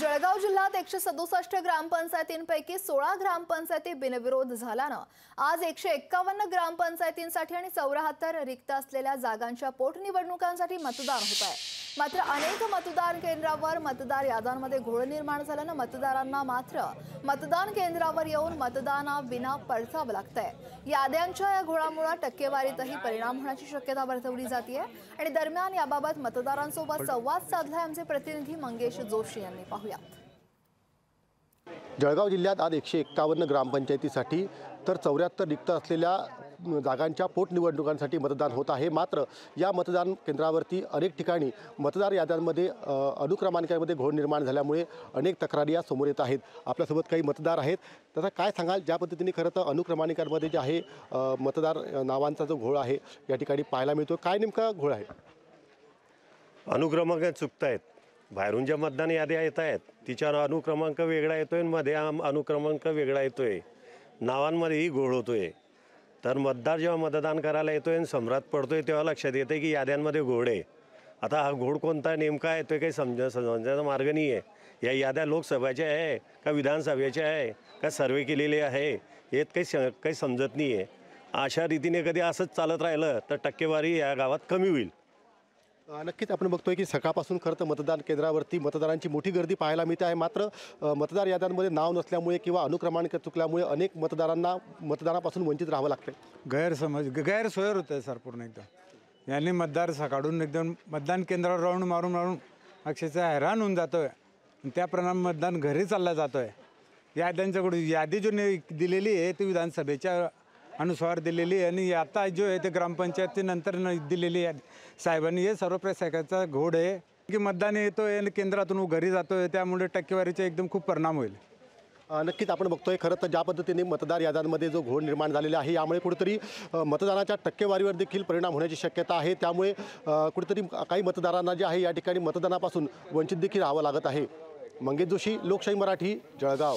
जळगाव जिल्ह्यात एकशे सदुसष्ट ग्रामपंचायतींपैकी सोळा ग्रामपंचायती बिनविरोध झाल्यानं आज एकशे एक्कावन्न ग्रामपंचायतींसाठी आणि चौऱ्याहत्तर रिक्त असलेल्या जागांच्या पोटनिवडणुकांसाठी मतदान होत आहे मात्र अनेक मतदान केंद्रावर मतदार याद्यांमध्ये घोळ निर्माण झाल्यानं मतदारांना मात्र मतदान केंद्रावर येऊन मतदाना विना लागत आहे याद्यांच्या या घोळामुळे टक्केवारीतही परिणाम होण्याची शक्यता वर्तवली जाते आणि दरम्यान याबाबत मतदारांसोबत संवाद साधलाय आमचे प्रतिनिधी मंगेश जोशी यांनी पाहूयात जळगाव जिल्ह्यात आज एकशे एक्कावन्न ग्रामपंचायतीसाठी तर चौऱ्याहत्तर रिक्त असलेल्या जागांच्या पोटनिवडणुकांसाठी मतदान होत आहे मात्र या मतदान केंद्रावरती अनेक ठिकाणी मतदार याद्यांमध्ये अनुक्रमांकामध्ये घोळ निर्माण झाल्यामुळे अनेक तक्रारी या समोर येत आहेत आपल्यासोबत काही मतदार आहेत त्याचा काय सांगाल ज्या पद्धतीने खरं तर अनुक्रमांकामध्ये जे आहे मतदार नावांचा जो घोळ आहे या ठिकाणी पाहायला मिळतो काय नेमका घोळ आहे अनुक्रमांक चुकत आहेत बाहेरून ज्या मतदान याद्या येत आहेत तिच्या अनुक्रमांक वेगळा येतोय मध्ये अनुक्रमांक वेगळा येतोय नावांमध्येही घोळ होतोय तर मतदार जेव्हा मतदान करायला येतोय आणि सम्राट पडतो आहे तेव्हा लक्षात येते की याद्यांमध्ये घोड आहे आता हा घोड कोणता नेमका आहे तो काही समज समजण्याचा मार्ग नाही आहे या याद्या लोकसभेच्या आहे का विधानसभेच्या आहे का सर्वे केलेले आहे येत काही स काही समजत नाही आहे अशा रीतीने कधी असंच चालत राहिलं तर टक्केवारी या गावात कमी होईल नक्कीच आपण बघतोय की सकाळपासून खरं तर मतदान केंद्रावरती मतदारांची मोठी गर्दी पाहायला मिळते आहे मात्र मतदार याद्यांमध्ये नाव नसल्यामुळे किंवा अनुक्रमांक चुकल्यामुळे अनेक मतदारांना मतदानापासून वंचित राहावं लागते गैरसमज गैरसोयर होत आहे सर पूर्ण एकदम यांनी मतदार सकाळून एकदम मतदान केंद्रावर राहून मारून मारून अक्षरशः हैराण होऊन जातो आहे त्याप्रमाणे मतदान घरी चालला जातो आहे याद्यांच्याकडून यादी जो दिलेली आहे ती विधानसभेच्या अनुस्वार दिलेली आणि आता जो आहे ते ग्रामपंचायतीनंतर न दिलेली आहे साहेबांनी हे सर्व साहेबांचा घोड आहे की मतदान येतो आहे आणि केंद्रातून घरी जातो आहे त्यामुळे टक्केवारीचा एकदम खूप परिणाम होईल नक्कीच आपण बघतोय खरं तर ज्या पद्धतीने मतदार याद्यांमध्ये जो घोळ निर्माण झालेला आहे यामुळे कुठेतरी मतदानाच्या टक्केवारीवर देखील परिणाम होण्याची शक्यता आहे त्यामुळे कुठेतरी काही मतदारांना जे आहे या ठिकाणी मतदानापासून वंचित देखील राहावं लागत आहे मंगेश जोशी लोकशाही मराठी जळगाव